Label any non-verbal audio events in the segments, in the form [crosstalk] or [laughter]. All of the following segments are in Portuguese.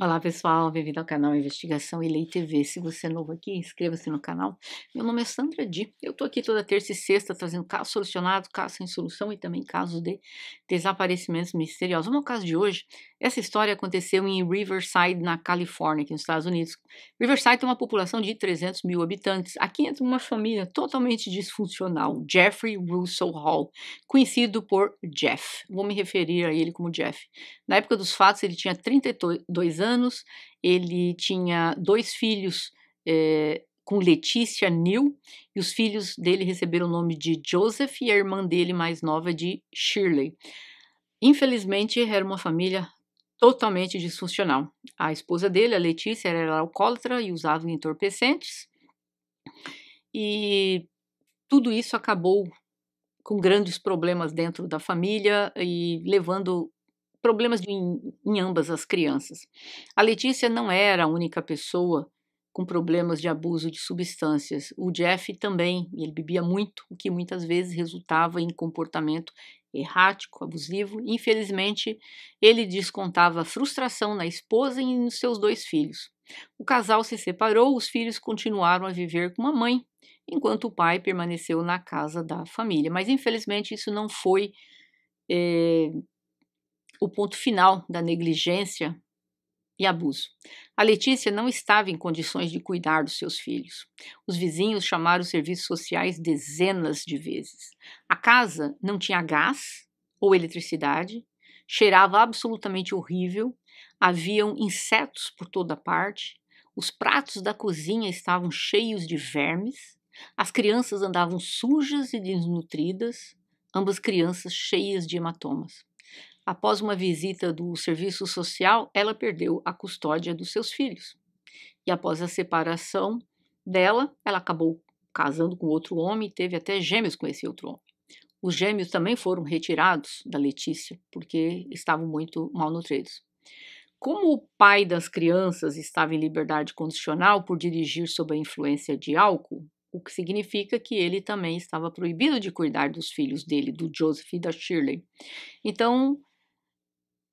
Olá pessoal, bem-vindo ao canal Investigação e Lei TV. Se você é novo aqui, inscreva-se no canal. Meu nome é Sandra Di. Eu estou aqui toda terça e sexta trazendo casos solucionados, casos sem solução e também casos de desaparecimentos misteriosos. O meu caso de hoje essa história aconteceu em Riverside, na Califórnia, aqui nos Estados Unidos. Riverside tem uma população de 300 mil habitantes. Aqui entra uma família totalmente disfuncional, Jeffrey Russell Hall, conhecido por Jeff. Vou me referir a ele como Jeff. Na época dos fatos, ele tinha 32 anos, ele tinha dois filhos. É, com Letícia Neil e os filhos dele receberam o nome de Joseph e a irmã dele mais nova de Shirley. Infelizmente, era uma família totalmente disfuncional. A esposa dele, a Letícia, era alcoólatra e usava entorpecentes. E tudo isso acabou com grandes problemas dentro da família e levando problemas em, em ambas as crianças. A Letícia não era a única pessoa com problemas de abuso de substâncias. O Jeff também, ele bebia muito, o que muitas vezes resultava em comportamento errático, abusivo. Infelizmente, ele descontava frustração na esposa e nos seus dois filhos. O casal se separou, os filhos continuaram a viver com a mãe, enquanto o pai permaneceu na casa da família. Mas infelizmente isso não foi é, o ponto final da negligência e abuso. A Letícia não estava em condições de cuidar dos seus filhos. Os vizinhos chamaram os serviços sociais dezenas de vezes. A casa não tinha gás ou eletricidade, cheirava absolutamente horrível, haviam insetos por toda parte, os pratos da cozinha estavam cheios de vermes, as crianças andavam sujas e desnutridas, ambas crianças cheias de hematomas após uma visita do serviço social, ela perdeu a custódia dos seus filhos. E após a separação dela, ela acabou casando com outro homem e teve até gêmeos com esse outro homem. Os gêmeos também foram retirados da Letícia porque estavam muito malnutridos. Como o pai das crianças estava em liberdade condicional por dirigir sob a influência de álcool, o que significa que ele também estava proibido de cuidar dos filhos dele, do Joseph e da Shirley. Então,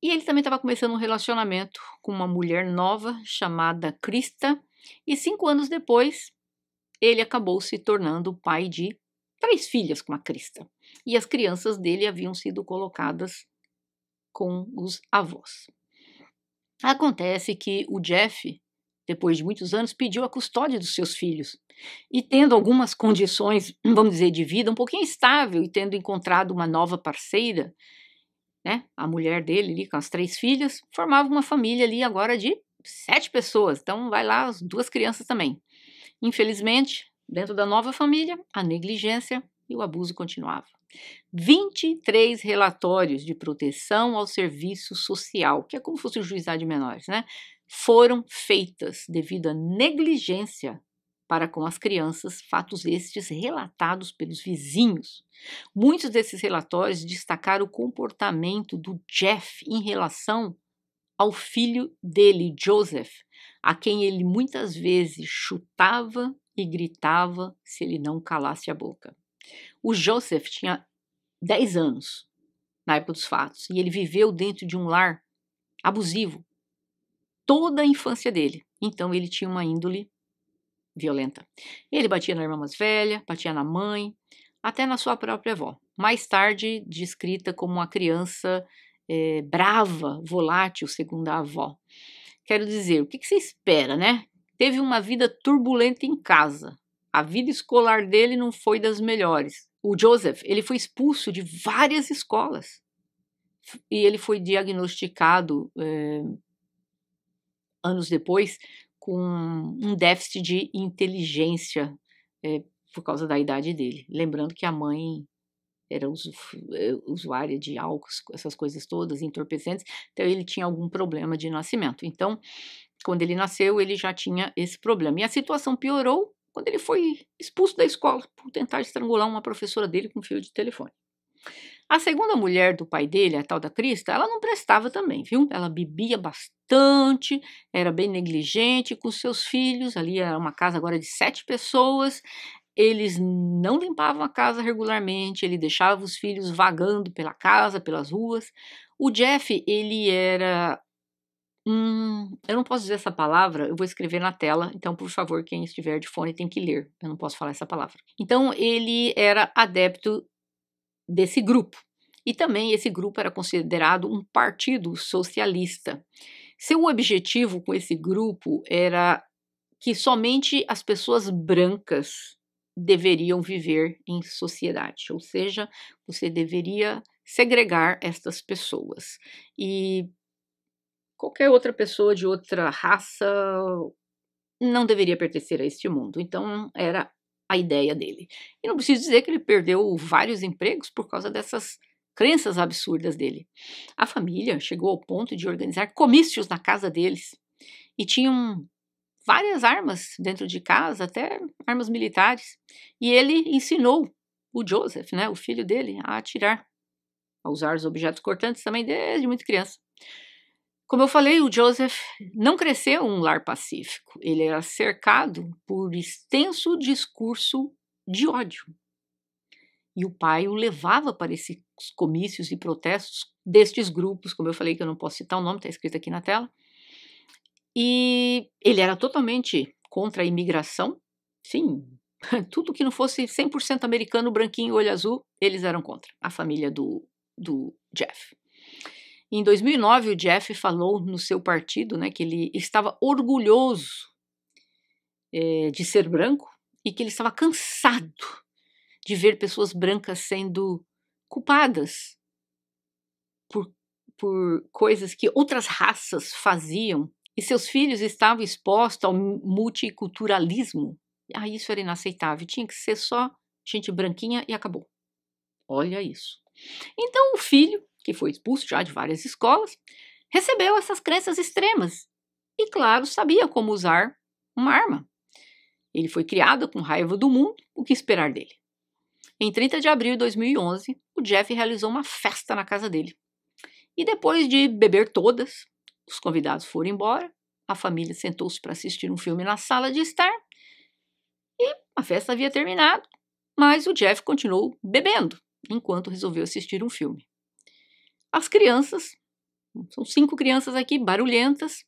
e ele também estava começando um relacionamento com uma mulher nova chamada Krista, e cinco anos depois ele acabou se tornando pai de três filhas com a Krista. E as crianças dele haviam sido colocadas com os avós. Acontece que o Jeff, depois de muitos anos, pediu a custódia dos seus filhos. E tendo algumas condições, vamos dizer, de vida um pouquinho instável e tendo encontrado uma nova parceira, né, a mulher dele ali com as três filhas, formava uma família ali agora de sete pessoas. Então vai lá as duas crianças também. Infelizmente, dentro da nova família, a negligência e o abuso continuava. 23 relatórios de proteção ao serviço social, que é como fosse o juizado de menores, né? Foram feitas devido à negligência para com as crianças, fatos estes relatados pelos vizinhos. Muitos desses relatórios destacaram o comportamento do Jeff em relação ao filho dele, Joseph, a quem ele muitas vezes chutava e gritava se ele não calasse a boca. O Joseph tinha 10 anos na época dos fatos e ele viveu dentro de um lar abusivo toda a infância dele. Então ele tinha uma índole violenta. Ele batia na irmã mais velha, batia na mãe, até na sua própria avó. Mais tarde, descrita como uma criança é, brava, volátil, segundo a avó. Quero dizer, o que, que espera, né? Teve uma vida turbulenta em casa. A vida escolar dele não foi das melhores. O Joseph, ele foi expulso de várias escolas. E ele foi diagnosticado é, anos depois com um déficit de inteligência é, por causa da idade dele. Lembrando que a mãe era eh, usuária de álcool, essas coisas todas, entorpecentes, então ele tinha algum problema de nascimento. Então, quando ele nasceu, ele já tinha esse problema. E a situação piorou quando ele foi expulso da escola por tentar estrangular uma professora dele com um fio de telefone. A segunda mulher do pai dele, a tal da Crista, ela não prestava também, viu? Ela bebia bastante, era bem negligente com seus filhos. Ali era uma casa agora de sete pessoas. Eles não limpavam a casa regularmente, ele deixava os filhos vagando pela casa, pelas ruas. O Jeff, ele era. Hum, eu não posso dizer essa palavra, eu vou escrever na tela, então, por favor, quem estiver de fone tem que ler, eu não posso falar essa palavra. Então, ele era adepto desse grupo. E também esse grupo era considerado um partido socialista. Seu objetivo com esse grupo era que somente as pessoas brancas deveriam viver em sociedade, ou seja, você deveria segregar estas pessoas. E qualquer outra pessoa de outra raça não deveria pertencer a este mundo. Então, era a ideia dele. E não preciso dizer que ele perdeu vários empregos por causa dessas crenças absurdas dele. A família chegou ao ponto de organizar comícios na casa deles e tinham várias armas dentro de casa, até armas militares. E ele ensinou o Joseph, né, o filho dele, a atirar, a usar os objetos cortantes também desde muito criança. Como eu falei, o Joseph não cresceu um lar pacífico. Ele era cercado por extenso discurso de ódio. E o pai o levava para esses comícios e protestos destes grupos, como eu falei que eu não posso citar o nome, está escrito aqui na tela. E ele era totalmente contra a imigração. Sim, [laughs] tudo que não fosse 100% americano, branquinho, olho azul, eles eram contra. A família do, do Jeff. Em 2009, o Jeff falou no seu partido né, que ele estava orgulhoso é, de ser branco e que ele estava cansado de ver pessoas brancas sendo culpadas por, por coisas que outras raças faziam e seus filhos estavam expostos ao multiculturalismo. Ah, isso era inaceitável. Tinha que ser só gente branquinha e acabou. Olha isso. Então o filho que foi expulso já de várias escolas, recebeu essas crenças extremas e, claro, sabia como usar uma arma. Ele foi criado com raiva do mundo, o que esperar dele? Em 30 de abril de 2011, o Jeff realizou uma festa na casa dele. E depois de beber todas, os convidados foram embora, a família sentou-se para assistir um filme na sala de estar e a festa havia terminado, mas o Jeff continuou bebendo enquanto resolveu assistir um filme as crianças, são cinco crianças aqui barulhentas,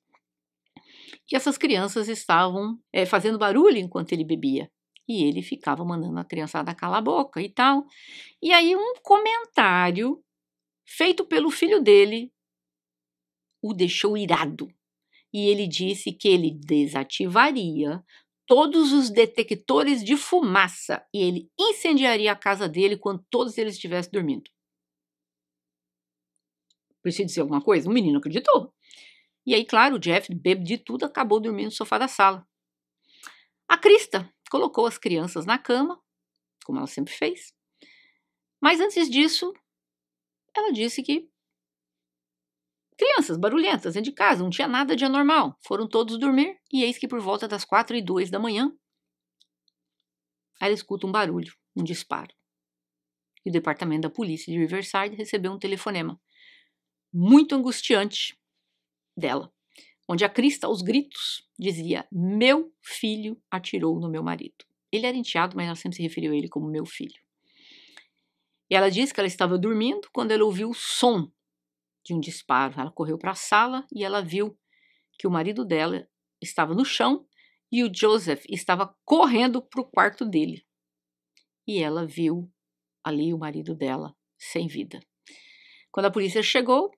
e essas crianças estavam é, fazendo barulho enquanto ele bebia. E ele ficava mandando a criançada calar a boca e tal. E aí, um comentário feito pelo filho dele o deixou irado. E ele disse que ele desativaria todos os detectores de fumaça e ele incendiaria a casa dele quando todos eles estivessem dormindo preciso dizer alguma coisa? O menino acreditou. E aí, claro, o Jeff, bebe de tudo, acabou dormindo no sofá da sala. A Crista colocou as crianças na cama, como ela sempre fez. Mas antes disso, ela disse que crianças barulhentas dentro de casa, não tinha nada de anormal. Foram todos dormir e eis que por volta das quatro e duas da manhã, ela escuta um barulho, um disparo. E o departamento da polícia de Riverside recebeu um telefonema muito angustiante dela, onde a Crista, aos gritos, dizia: Meu filho atirou no meu marido. Ele era enteado, mas ela sempre se referiu a ele como meu filho. E ela disse que ela estava dormindo quando ela ouviu o som de um disparo. Ela correu para a sala e ela viu que o marido dela estava no chão e o Joseph estava correndo para o quarto dele. E ela viu ali o marido dela sem vida. Quando a polícia chegou,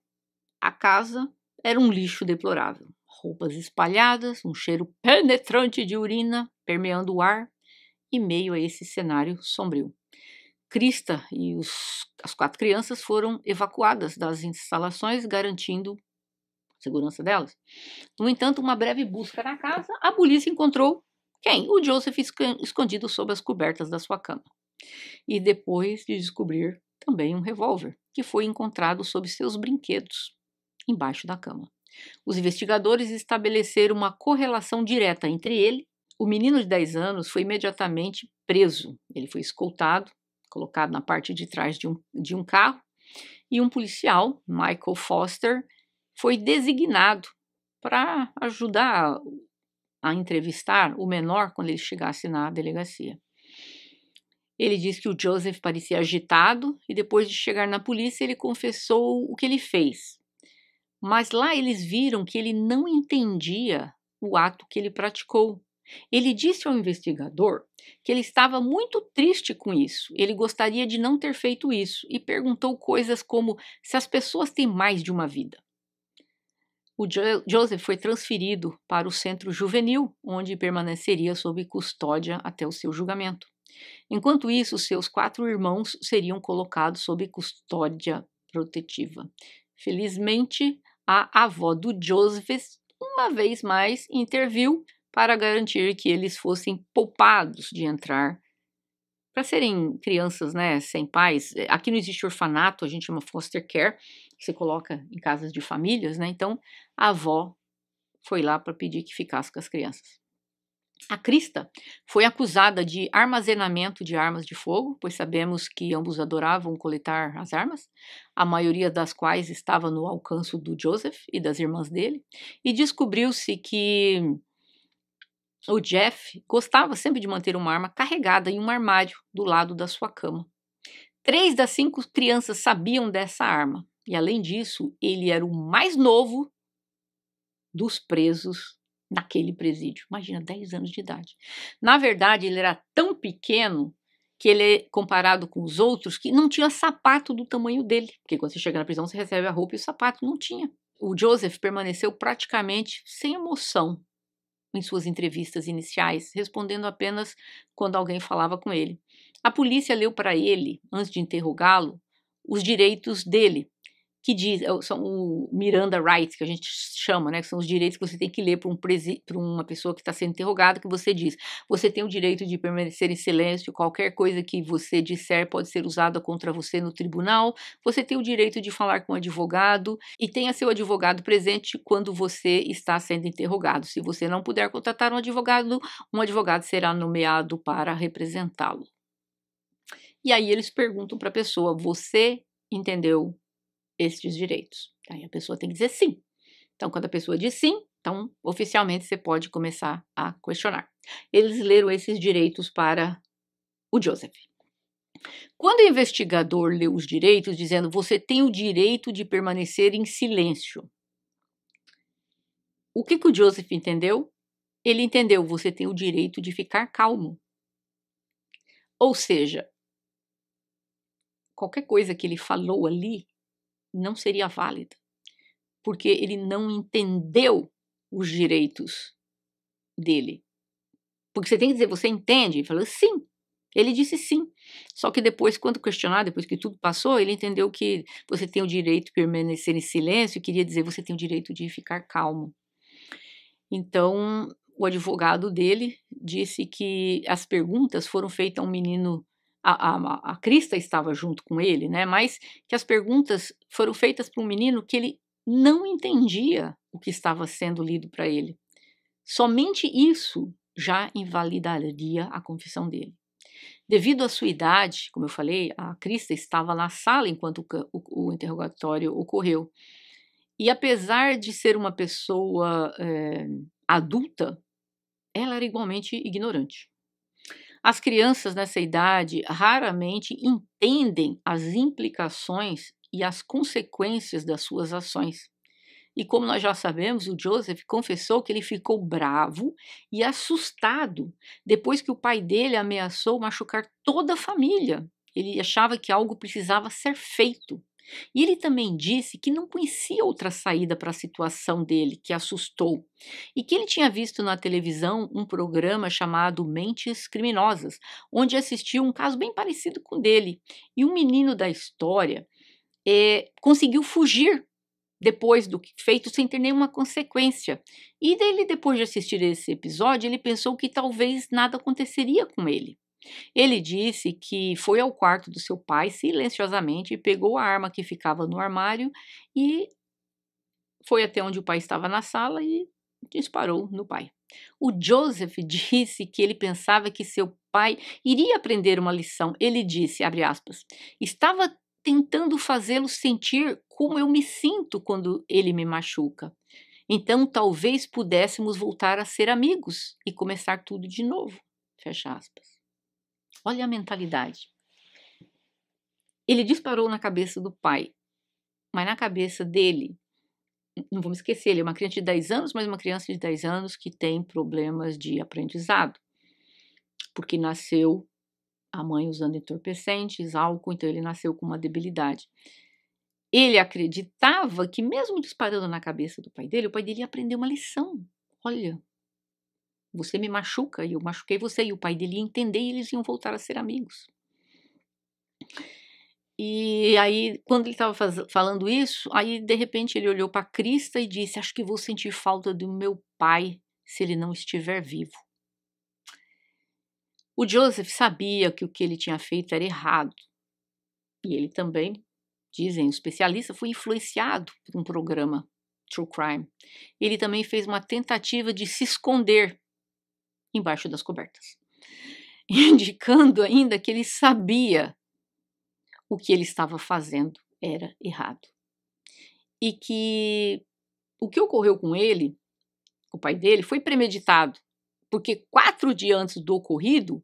a casa era um lixo deplorável. Roupas espalhadas, um cheiro penetrante de urina permeando o ar e meio a esse cenário sombrio. Crista e os, as quatro crianças foram evacuadas das instalações, garantindo a segurança delas. No entanto, uma breve busca na casa, a polícia encontrou quem? O Joseph escondido sob as cobertas da sua cama. E depois de descobrir também um revólver, que foi encontrado sob seus brinquedos embaixo da cama. Os investigadores estabeleceram uma correlação direta entre ele. O menino de 10 anos foi imediatamente preso. Ele foi escoltado, colocado na parte de trás de um, de um carro, e um policial, Michael Foster, foi designado para ajudar a entrevistar o menor quando ele chegasse na delegacia. Ele diz que o Joseph parecia agitado e depois de chegar na polícia ele confessou o que ele fez. Mas lá eles viram que ele não entendia o ato que ele praticou. Ele disse ao investigador que ele estava muito triste com isso, ele gostaria de não ter feito isso e perguntou coisas como se as pessoas têm mais de uma vida. O Joseph foi transferido para o centro juvenil, onde permaneceria sob custódia até o seu julgamento. Enquanto isso, seus quatro irmãos seriam colocados sob custódia protetiva. Felizmente, a avó do Joseph uma vez mais interviu para garantir que eles fossem poupados de entrar para serem crianças, né, sem pais. Eh, aqui não existe orfanato, a gente chama foster care, que se coloca em casas de famílias, né? Então, a avó foi lá para pedir que ficasse com as crianças. A Crista foi acusada de armazenamento de armas de fogo, pois sabemos que ambos adoravam coletar as armas, a maioria das quais estava no alcance do Joseph e das irmãs dele, e descobriu-se que o Jeff gostava sempre de manter uma arma carregada em um armário do lado da sua cama. Três das cinco crianças sabiam dessa arma, e além disso, ele era o mais novo dos presos naquele presídio. Imagina, 10 anos de idade. Na verdade, ele era tão pequeno que ele é comparado com os outros que não tinha sapato do tamanho dele, porque quando você chega na prisão você recebe a roupa e o sapato não tinha. O Joseph permaneceu praticamente sem emoção em suas entrevistas iniciais, respondendo apenas quando alguém falava com ele. A polícia leu para ele, antes de interrogá-lo, os direitos dele, que diz, é são o Miranda Rights, que a gente chama, né, que são os direitos que você tem que ler para um presi, uma pessoa que está sendo interrogada, que você diz, você tem o direito de permanecer em silêncio, qualquer coisa que você disser pode ser usada contra você no tribunal, você tem o direito de falar com o advogado e tenha seu advogado presente quando você está sendo interrogado. Se você não puder contratar um advogado, um advogado será nomeado para representá-lo. E aí eles perguntam para a pessoa, você entendeu estes direitos. Aí a pessoa tem que dizer sim. Então, quando a pessoa diz sim, então oficialmente você pode começar a questionar. Eles leram esses direitos para o Joseph. Quando o investigador leu os direitos, dizendo você tem o direito de permanecer em silêncio, o que, que o Joseph entendeu? Ele entendeu você tem o direito de ficar calmo. Ou seja, qualquer coisa que ele falou ali não seria válida, porque ele não entendeu os direitos dele. Porque você tem que dizer, você entende? Ele falou, sim. Ele disse sim. Só que depois, quando questionado, depois que tudo passou, ele entendeu que você tem o direito de permanecer em silêncio e queria dizer você tem o direito de ficar calmo. Então, o advogado dele disse que as perguntas foram feitas a um menino a, a, a Crista estava junto com ele, né? Mas que as perguntas foram feitas para um menino que ele não entendia o que estava sendo lido para ele. Somente isso já invalidaria a confissão dele. Devido à sua idade, como eu falei, a Crista estava na sala enquanto o, o interrogatório ocorreu. E apesar de ser uma pessoa é, adulta, ela era igualmente ignorante. As crianças nessa idade raramente entendem as implicações e as consequências das suas ações. E como nós já sabemos, o Joseph confessou que ele ficou bravo e assustado depois que o pai dele ameaçou machucar toda a família. Ele achava que algo precisava ser feito. E ele também disse que não conhecia outra saída para a situação dele, que assustou, e que ele tinha visto na televisão um programa chamado Mentes Criminosas, onde assistiu um caso bem parecido com o dele. E um menino da história é, conseguiu fugir depois do feito sem ter nenhuma consequência. E dele, depois de assistir esse episódio, ele pensou que talvez nada aconteceria com ele. Ele disse que foi ao quarto do seu pai silenciosamente, pegou a arma que ficava no armário e foi até onde o pai estava na sala e disparou no pai. O Joseph [laughs] disse que ele pensava que seu pai iria aprender uma lição. Ele disse, aspas, estava tentando fazê-lo sentir como eu me sinto quando ele me machuca. Então talvez pudéssemos voltar a ser amigos e começar tudo de novo. Fecha aspas. Olha a mentalidade. Ele disparou na cabeça do pai, mas na cabeça dele, não vamos esquecer, ele é uma criança de 10 anos, mas uma criança de 10 anos que tem problemas de aprendizado, porque nasceu a mãe usando entorpecentes, álcool, então ele nasceu com uma debilidade. Ele acreditava que, mesmo disparando na cabeça do pai dele, o pai dele ia aprender uma lição. Olha, você me machuca e eu machuquei você. E o pai dele ia entender e eles iam voltar a ser amigos. E aí, quando ele estava falando isso, aí de repente ele olhou para Crista e disse: Acho que vou sentir falta do meu pai se ele não estiver vivo. O Joseph sabia que o que ele tinha feito era errado. E ele também, dizem os especialistas, foi influenciado por um programa True Crime. Ele também fez uma tentativa de se esconder embaixo das cobertas, [laughs] indicando ainda que ele sabia o que ele estava fazendo era errado. E que o que ocorreu com ele, o pai dele, foi premeditado, porque quatro dias antes do ocorrido,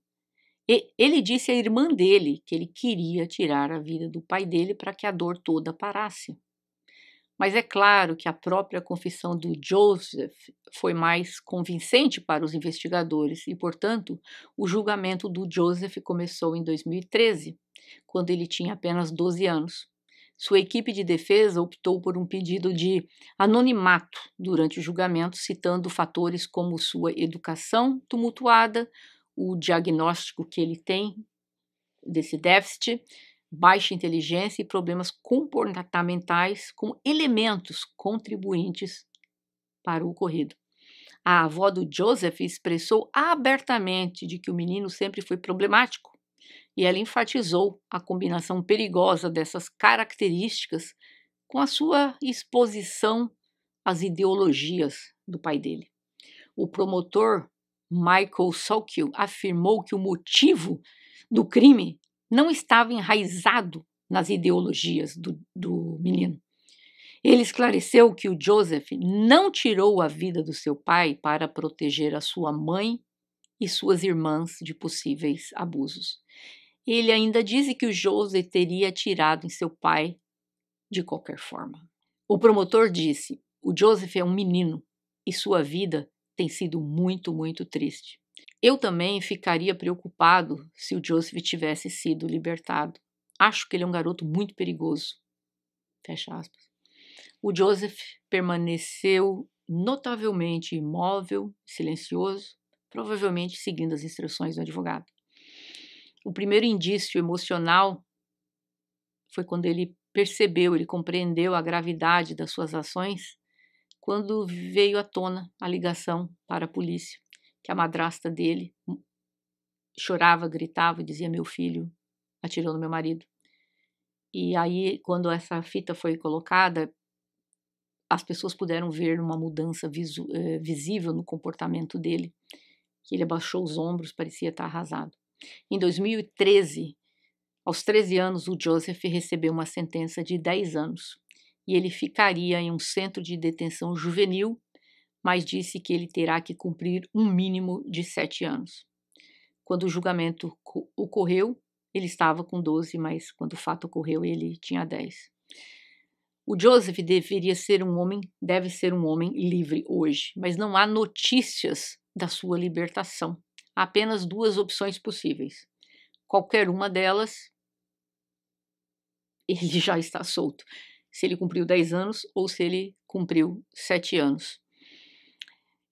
ele disse à irmã dele que ele queria tirar a vida do pai dele para que a dor toda parasse. Mas é claro que a própria confissão do Joseph foi mais convincente para os investigadores e, portanto, o julgamento do Joseph começou em 2013, quando ele tinha apenas 12 anos. Sua equipe de defesa optou por um pedido de anonimato durante o julgamento, citando fatores como sua educação tumultuada, o diagnóstico que ele tem desse déficit baixa inteligência e problemas comportamentais com elementos contribuintes para o ocorrido. A avó do Joseph expressou abertamente de que o menino sempre foi problemático e ela enfatizou a combinação perigosa dessas características com a sua exposição às ideologias do pai dele. O promotor Michael Salkiel afirmou que o motivo do crime não estava enraizado nas ideologias do, do menino. Ele esclareceu que o Joseph não tirou a vida do seu pai para proteger a sua mãe e suas irmãs de possíveis abusos. Ele ainda disse que o Joseph teria atirado em seu pai de qualquer forma. O promotor disse: O Joseph é um menino e sua vida tem sido muito, muito triste. Eu também ficaria preocupado se o Joseph tivesse sido libertado. Acho que ele é um garoto muito perigoso. Fecha aspas. O Joseph permaneceu notavelmente imóvel, silencioso, provavelmente seguindo as instruções do advogado. O primeiro indício emocional foi quando ele percebeu, ele compreendeu a gravidade das suas ações, quando veio à tona a ligação para a polícia que a madrasta dele chorava, gritava e dizia: Meu filho atirou no meu marido. E aí, quando essa fita foi colocada, as pessoas puderam ver uma mudança visu, é, visível no comportamento dele, que ele abaixou os ombros, parecia estar arrasado. Em 2013, aos 13 anos, o Joseph recebeu uma sentença de 10 anos e ele ficaria em um centro de detenção juvenil mas disse que ele terá que cumprir um mínimo de sete anos. Quando o julgamento ocorreu, ele estava com 12, mas quando o fato ocorreu, ele tinha 10. O Joseph deveria ser um homem, deve ser um homem livre hoje, mas não há notícias da sua libertação. Há apenas duas opções possíveis. Qualquer uma delas, ele [laughs] já está solto. Se ele cumpriu 10 anos ou se ele cumpriu 7 anos.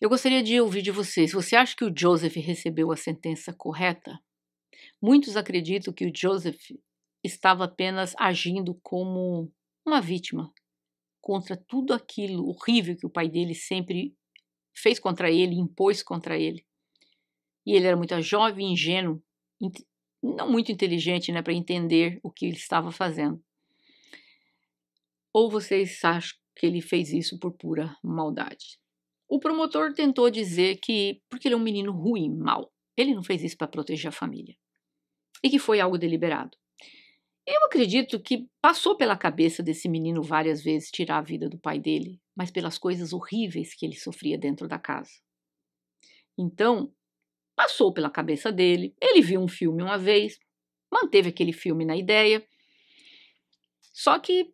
Eu gostaria de ouvir de vocês. você acha que o Joseph recebeu a sentença correta. Muitos acreditam que o Joseph estava apenas agindo como uma vítima contra tudo aquilo horrível que o pai dele sempre fez contra ele, impôs contra ele. E ele era muito jovem, ingênuo, não muito inteligente, né, para entender o que ele estava fazendo. Ou vocês acham que ele fez isso por pura maldade? O promotor tentou dizer que, porque ele é um menino ruim, mal, ele não fez isso para proteger a família. E que foi algo deliberado. Eu acredito que passou pela cabeça desse menino várias vezes tirar a vida do pai dele, mas pelas coisas horríveis que ele sofria dentro da casa. Então, passou pela cabeça dele, ele viu um filme uma vez, manteve aquele filme na ideia. Só que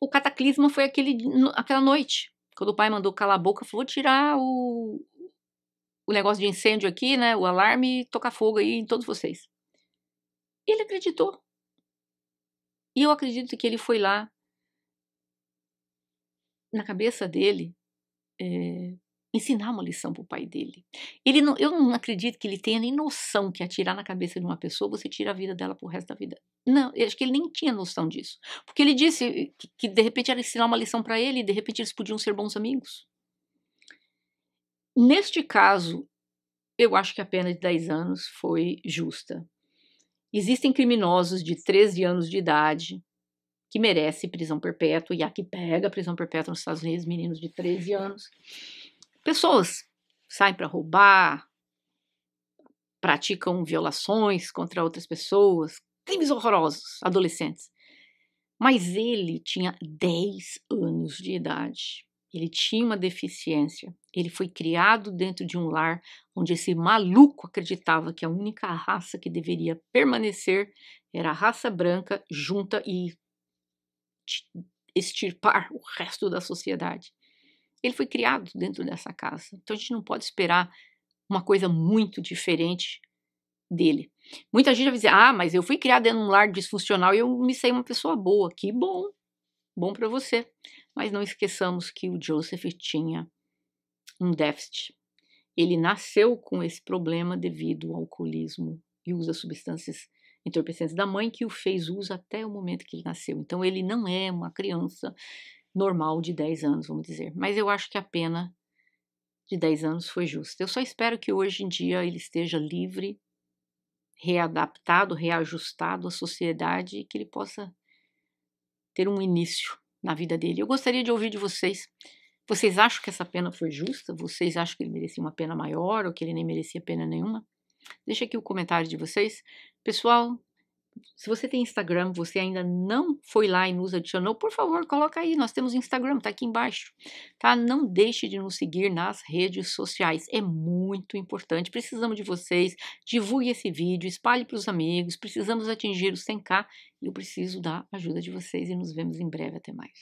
o cataclisma foi aquele, aquela noite. Quando o pai mandou calar a boca, falou: vou tirar o, o negócio de incêndio aqui, né? O alarme, tocar fogo aí em todos vocês. Ele acreditou. E eu acredito que ele foi lá, na cabeça dele, é, ensinar uma lição para o pai dele. Ele não, eu não acredito que ele tenha nem noção que atirar na cabeça de uma pessoa você tira a vida dela o resto da vida. Não, eu acho que ele nem tinha noção disso. Porque ele disse que, que de repente era ensinar uma lição para ele e de repente eles podiam ser bons amigos. Neste caso, eu acho que a pena de 10 anos foi justa. Existem criminosos de 13 anos de idade que merecem prisão perpétua e há que pega prisão perpétua nos Estados Unidos, meninos de 13 anos. Pessoas saem para roubar, praticam violações contra outras pessoas, crimes horrorosos, adolescentes. Mas ele tinha 10 anos de idade. Ele tinha uma deficiência. Ele foi criado dentro de um lar onde esse maluco acreditava que a única raça que deveria permanecer era a raça branca, junta e extirpar o resto da sociedade. Ele foi criado dentro dessa casa. Então a gente não pode esperar uma coisa muito diferente dele. Muita gente vai dizer: ah, mas eu fui criado em um lar disfuncional e eu me sei uma pessoa boa. Que bom, bom para você. Mas não esqueçamos que o Joseph tinha um déficit. Ele nasceu com esse problema devido ao alcoolismo e usa substâncias entorpecentes da mãe que o fez uso até o momento que ele nasceu. Então ele não é uma criança normal de 10 anos, vamos dizer. Mas eu acho que a pena de 10 anos foi justa. Eu só espero que hoje em dia ele esteja livre, readaptado, reajustado à sociedade e que ele possa ter um início na vida dele. Eu gostaria de ouvir de vocês. Vocês acham que essa pena foi justa? Vocês acham que ele merecia uma pena maior ou que ele nem merecia pena nenhuma? Deixa aqui o comentário de vocês. Pessoal, se você tem Instagram, você ainda não foi lá e nos adicionou, por favor, coloca aí, nós temos Instagram, tá aqui embaixo, tá? Não deixe de nos seguir nas redes sociais, é muito importante. Precisamos de vocês, divulgue esse vídeo, espalhe para os amigos, precisamos atingir os 100k e eu preciso da ajuda de vocês e nos vemos em breve, até mais.